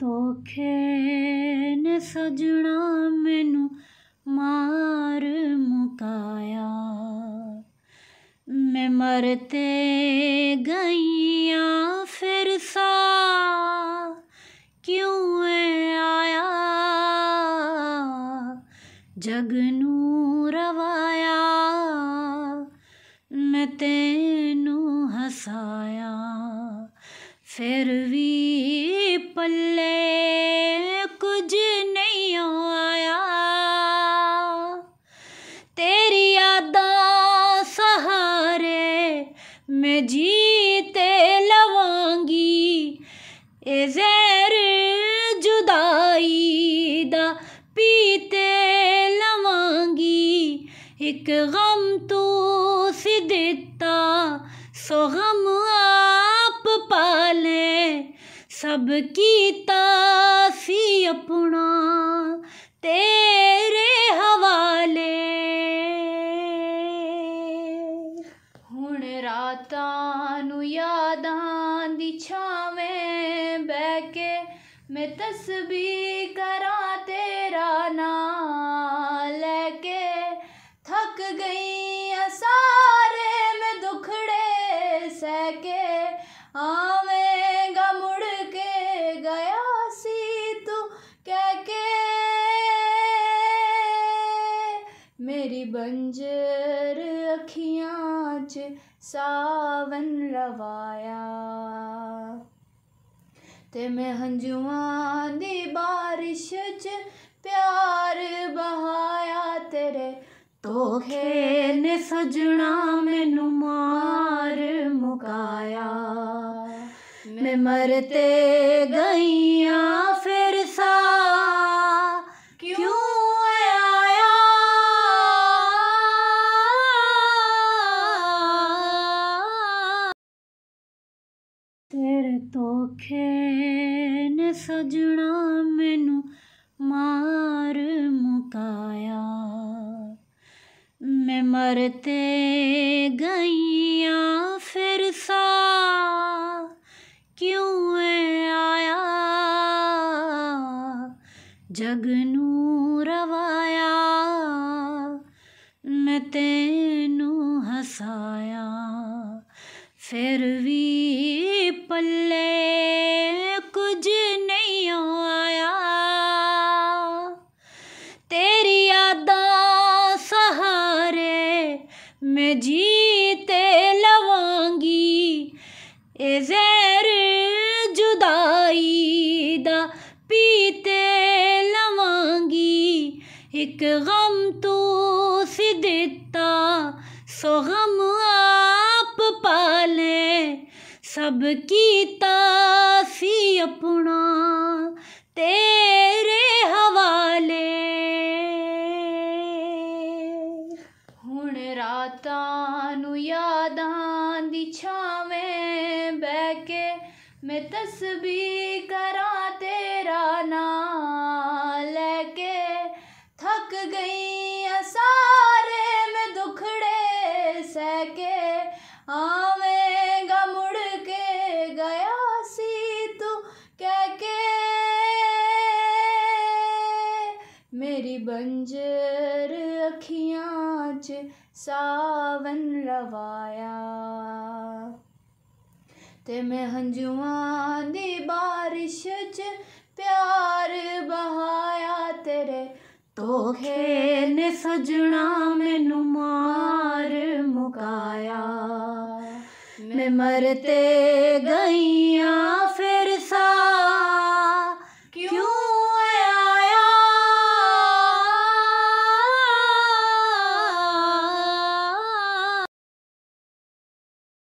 ਧੋਖੇ ਨੇ सजना मैनू मार मुकाया मैं मरते गैया फिर सा क्यों आया जगनू रवाया मैं तेनू हसाया फिर भी पल्ले कुछ नहीं आया तेरी यादा सहारे मैं जीते लवांगी ए जैर जुदाई दा पीते लवांगी एक गम तू सी सो गम आ ਸਭ ਕੀਤਾ ਸੀ ਆਪਣਾ ਤੇਰੇ ਹਵਾਲੇ ਹੁਣ ਰਾਤਾਂ ਨੂੰ ਯਾਦਾਂ ਦੀ ਛਾਵੇਂ ਬਹਿ ਕੇ ਮੈਂ ਤਸਬੀਹ ਕਰਾਂ ਤੇ मेरी बंजर अखियाँ च सावन लवाया ते मैं हंजुआं दी बारिश च प्यार बहाया तेरे धोखे ने सजना मैनू मार मुकाया मैं मरते गई फिर ਤੇਰੇ ਤੋਖੇ ਨੇ ਸਜਣਾ ਮੈਨੂੰ ਮਾਰ ਮੁਕਾਇਆ ਮੈਂ ਮਰਤੇ ਗਈਆਂ ਫਿਰ ਸਾ ਕਿਉਂ ਆਇਆ ਜਗ ਨੂੰ ਰਵਾਇਆ ਮੈਂ ਤੈਨੂੰ ਹਸਾਇਆ ਫਿਰ ਵੀ मैं जीते लवांगी ए जैर जुदाई दा पीते लवांगी एक गम तो सी दिता सो गम आप पाले सब की सी अपना ते ਹੁਣ ਰਾਤਾਂ ਨੂੰ ਯਾਦਾਂ ਦੀ ਛਾਵੇਂ ਬਹਿ ਕੇ ਮੈਂ ਤਸਬੀਹ ਕਰਾਂ ਤੇਰਾ ਨਾਂ ਲੈ ਕੇ ਥੱਕ ਗਈ ਆ ਸਾਰੇ ਮੈਂ ਦੁਖੜੇ ਸਹਿ ਕੇ ਆਵੇਂਗਾ ਮੁੜ ਕੇ ਗਿਆ ਸੀ ਤੂੰ ਕਹਿ ਕੇ ਮੇਰੀ ਬੰਜਰ अखियाँ मुझ ਸਾਵਨ ਲਵਾਇਆ ਤੇ ਮੈਂ ਹੰਝੂਆਂ ਦੀ ਬਾਰਿਸ਼ 'ਚ ਪਿਆਰ ਬਹਾਇਆ ਤੇਰੇ ਤੋਖੇ ਨੇ ਸਜਣਾ ਮੈਨੂੰ ਮਾਰ ਮੁਕਾਇਆ ਮੈਂ ਮਰਤੇ ਗਈਆਂ